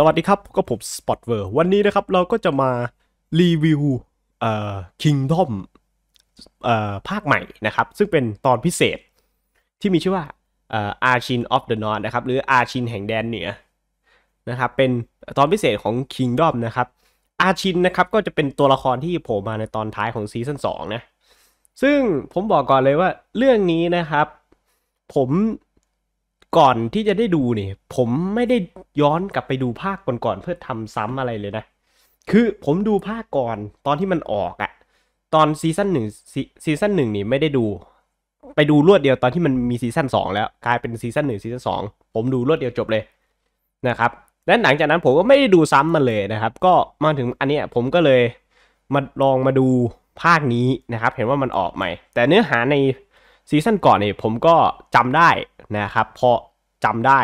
สวัสดีครับก็ผมสปอตเวอร์วันนี้นะครับ เราก็จะมารีวิวเอ่อคิงดอมเอ่อภาคใหม่นะครับซึ่งเป็นตอนพิเศษที่มีชื่อว่าเอ่อ์ชินออฟเดอะนอร์ดนะครับหรือาร์ชินแห่งแดนเหนือนะครับเป็นตอนพิเศษของคิงดอมนะครับอาร์ชินะครับก็จะเป็นตัวละครที่โผล่มาในตอนท้ายของซีซั่น2นะซึ่งผมบอกก่อนเลยว่าเรื่องนี้นะครับผมก่อนที่จะได้ดูนี่ผมไม่ได้ย้อนกลับไปดูภาคก่อนๆเพื่อทำซ้ำอะไรเลยนะคือผมดูภาคก่อนตอนที่มันออกอะตอนซีซั่นหนึ่งซีซั่นหนึ่งนี่ไม่ได้ดู ไปดูรวดเดียวตอนที่มันมีซีซั่นสองแล้วกลายเป็นซีซั่นหนึ่งซีซั่นสองผมดูรวดเดียวจบเลยนะครับและหลังจากนั้นผมก็ไม่ได้ดูซ้ำมันเลยนะครับ ก็มาถึงอันนี้ผมก็เลยมาลองมาดูภาคนี้นะครับ เห็นว่ามันออกใหม่ แต่เนื้อหาในซีซั่นก่อนเนี่ยผมก็จำได้นะครับพอจำได้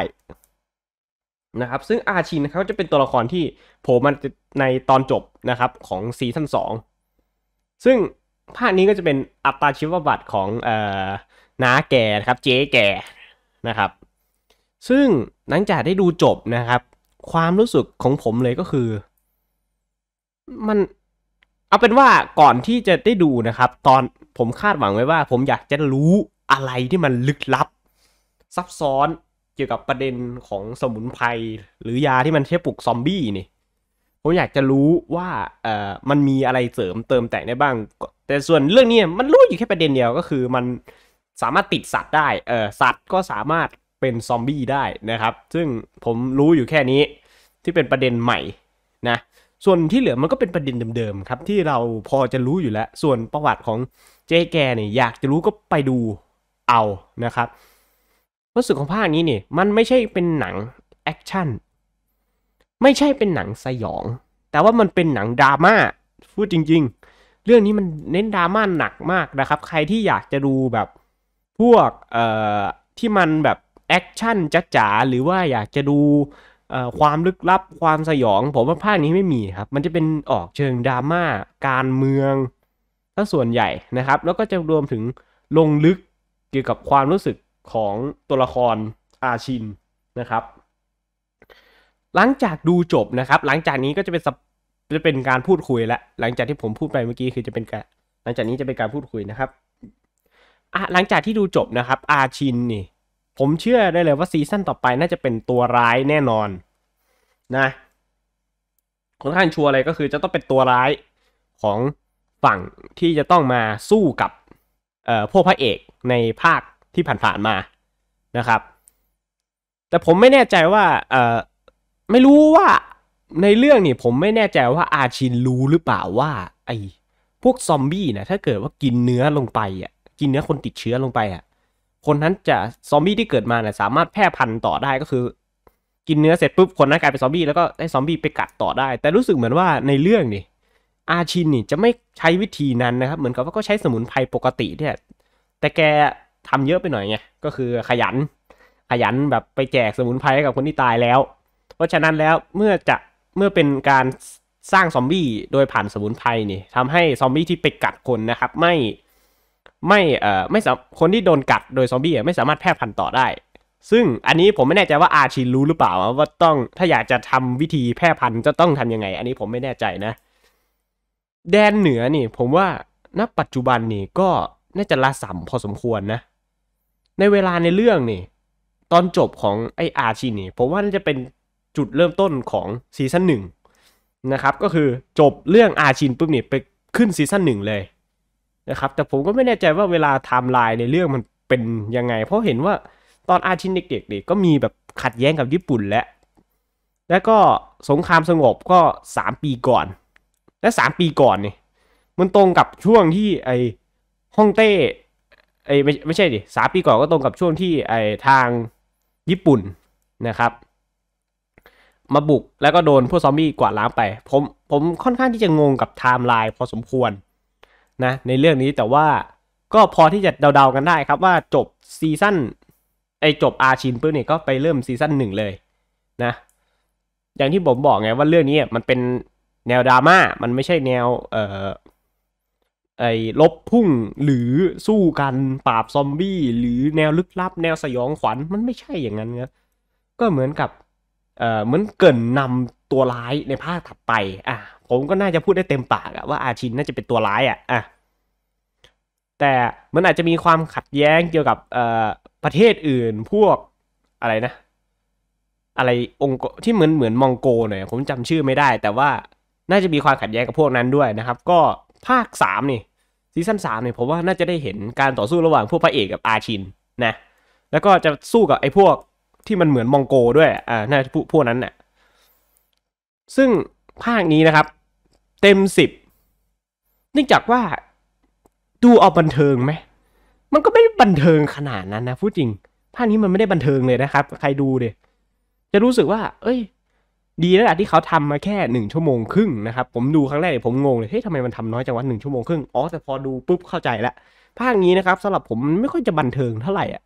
นะครับซึ่งอาชินเขาจะเป็นตัวละครที่โผล่มาในตอนจบนะครับของซีซั่นสองซึ่งภาคนี้ก็จะเป็นอัตราชีวบัตรของเอ่อน้าแก่ครับเจ๊แก่นะครับ ซึ่งหลังจากได้ดูจบนะครับ ความรู้สึกของผมเลยก็คือมันเอาเป็นว่าก่อนที่จะได้ดูนะครับ ตอนผมคาดหวังไว้ว่า ผมอยากจะรู้อะไรที่มันลึกลับ ซับซ้อนเกี่ยวกับประเด็นของสมุนไพรหรือยาที่มันใช้ปลุกซอมบี้นี่ ผมอยากจะรู้ว่าเอ่อมันมีอะไรเสริมเติมแต่งได้บ้าง แต่ส่วนเรื่องนี้มันรู้อยู่แค่ประเด็นเดียว ก็คือมันสามารถติดสัตว์ได้เออสัตว์ก็สามารถเป็นซอมบี้ได้นะครับ ซึ่งผมรู้อยู่แค่นี้ที่เป็นประเด็นใหม่นะส่วนที่เหลือมันก็เป็นประเด็นเดิมๆครับที่เราพอจะรู้อยู่แล้วส่วนประวัติของเจ๊แกเนี่ยอยากจะรู้ก็ไปดูเอานะครับวัสดุของภาคนี้เนี่ยมันไม่ใช่เป็นหนังแอคชั่นไม่ใช่เป็นหนังสยอง แต่ว่ามันเป็นหนังดราม่าพูดจริง ๆ เรื่องนี้มันเน้นดราม่าหนักมากนะครับ ใครที่อยากจะดูแบบพวกเอ่อที่มันแบบแอคชั่นจ๋าๆหรือว่าอยากจะดูความลึกลับความสยอง ผมว่าภาคนี้ไม่มีครับมันจะเป็นออกเชิงดราม่าการเมืองถ้าส่วนใหญ่นะครับ แล้วก็จะรวมถึงลงลึกเกี่ยวกับความรู้สึกของตัวละครอาชินนะครับ หลังจากดูจบนะครับ หลังจากนี้ก็จะเป็นจะเป็นการพูดคุยและหลังจากที่ผมพูดไปเมื่อกี้คือจะเป็นการหลังจากนี้จะเป็นการพูดคุยนะครับหลังจากที่ดูจบนะครับอาชินนี่ผมเชื่อได้เลยว่าซีซั่นต่อไปน่าจะเป็นตัวร้ายแน่นอนนะคนท่านชัวร์เลยก็คือจะต้องเป็นตัวร้ายของฝั่งที่จะต้องมาสู้กับ เอ่อพวกพระเอกในภาคที่ผ่านๆมานะครับ แต่ผมไม่แน่ใจว่าเอ่อไม่รู้ว่าในเรื่องนี่ผมไม่แน่ใจว่าอาชินรู้หรือเปล่าว่าไอ้พวกซอมบี้นะถ้าเกิดว่ากินเนื้อลงไปอ่ะกินเนื้อคนติดเชื้อลงไปอ่ะคนนั้นจะซอมบี้ที่เกิดมาเนี่ยสามารถแพร่พันธุ์ต่อได้ก็คือกินเนื้อเสร็จปุ๊บคนนั้นกลายเป็นซอมบี้แล้วก็ได้ซอมบี้ไปกัดต่อได้ แต่รู้สึกเหมือนว่าในเรื่องนี่อาชินนี่จะไม่ใช้วิธีนั้นนะครับเหมือนกับว่าก็ใช้สมุนไพรปกติเนี่ยแต่แกทำเยอะไปหน่อยไงก็คือขยันขยันแบบไปแจกสมุนไพรกับคนที่ตายแล้ว เพราะฉะนั้นแล้วเมื่อจะเมื่อเป็นการสร้างซอมบี้โดยผ่านสมุนไพรนี่ทำให้ซอมบี้ที่ไปกัดคนนะครับไม่ไม่เอ่อไม่คนที่โดนกัดโดยซอมบี้ไม่สามารถแพร่พันธุ์ต่อได้ ซึ่งอันนี้ผมไม่แน่ใจว่าอาชินรู้หรือเปล่าว่าต้องถ้าอยากจะทำวิธีแพร่พันธุ์จะต้องทํำยังไง อันนี้ผมไม่แน่ใจนะแดนเหนือนี่ผมว่าณปัจจุบันนี่ก็น่าจะละสัมพอสมควรนะในเวลาในเรื่องนี่ตอนจบของไออาชินนี่ผมว่าน่าจะเป็นจุดเริ่มต้นของซีซั่นหนึ่งนะครับก็คือจบเรื่องอาชินปุ๊บนี่ไปขึ้นซีซั่นหนึ่งเลยนะครับแต่ผมก็ไม่แน่ใจว่าเวลาไทม์ไลน์ในเรื่องมันเป็นยังไง เพราะเห็นว่าตอนอาชินเด็กๆก็มีแบบขัดแย้งกับญี่ปุ่นแล้วแล้วก็สงครามสงบก็ 3 ปีก่อน และ 3 ปีก่อนนี่ มันตรงกับช่วงที่ไอ้ฮ่องเต้ไอ้ไม่ไม่ใช่ดิสามปีก่อนก็ตรงกับช่วงที่ไอ้ทางญี่ปุ่นนะครับ มาบุกแล้วก็โดนพวกซอมบี้กวาดล้างไปผมผมค่อนข้างที่จะงงกับไทม์ไลน์พอสมควรนะในเรื่องนี้แต่ว่าก็พอที่จะเดาๆกันได้ครับว่าจบซีซั่นไอจบอาชินปุ๊บเนี่ยก็ไปเริ่มซีซั่นหนึ่งเลยนะอย่างที่ผมบอกไงว่าเรื่องนี้มันเป็นแนวดราม่า มันไม่ใช่แนวเออไอ้ลบพุ่งหรือสู้กันปราบซอมบี้ หรือแนวลึกลับแนวสยองขวัญมันไม่ใช่อย่างนั้นครับก็เหมือนกับเออเหมือนเกินนำตัวร้ายในภาคถัดไปอ่ะผมก็น่าจะพูดได้เต็มปากอะว่าอาชินน่าจะเป็นตัวร้ายอะอ่ะ แต่มันอาจจะมีความขัดแย้งเกี่ยวกับประเทศอื่นพวกอะไรนะ อะไรองค์ที่เหมือนเหมือนมองโกหน่อยผมจำชื่อไม่ได้ แต่ว่าน่าจะมีความขัดแย้งกับพวกนั้นด้วยนะครับ ก็ภาค 3 นี่ซีซั่น3เนี่ยผมว่าน่าจะได้เห็นการต่อสู้ระหว่างพวกพระเอกกับอาชินนะแล้วก็จะสู้กับไอ้พวกที่มันเหมือนมองโกด้วยอ่าน่าจะพวกนั้นน่ะซึ่งภาคนี้นะครับ เต็มสิบเนื่องจากว่าดูเอาบันเทิงไหมมันก็ไม่ได้บันเทิงขนาดนั้นนะพูดจริงภาคนี้มันไม่ได้บันเทิงเลยนะครับ ใครดูเดี๋ยจะรู้สึกว่า เอ้ย ดีแล้วแหละที่เขาทำมาแค่หนึ่งชั่วโมงครึ่งนะครับผมดูครั้งแรกเนี่ยผมงงเลยเฮ้ยทำไมมันทำน้อยจังวะหนึ่งชั่วโมงครึ่งอ๋อแต่พอดูปุ๊บเข้าใจละภาคนี้นะครับสำหรับผมไม่ค่อยจะบันเทิงเท่าไหร่อ่ะ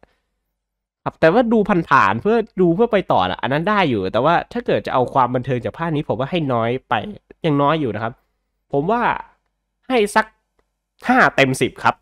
ครับแต่ว่าดูผ่านๆเพื่อดูเพื่อไปต่อนะอันนั้นได้อยู่ แต่ว่าถ้าเกิดจะเอาความบันเทิงจากภาคนี้ ผมว่าให้น้อยไปยังน้อยอยู่นะครับ ผมว่าให้สักห้าเต็มสิบครับ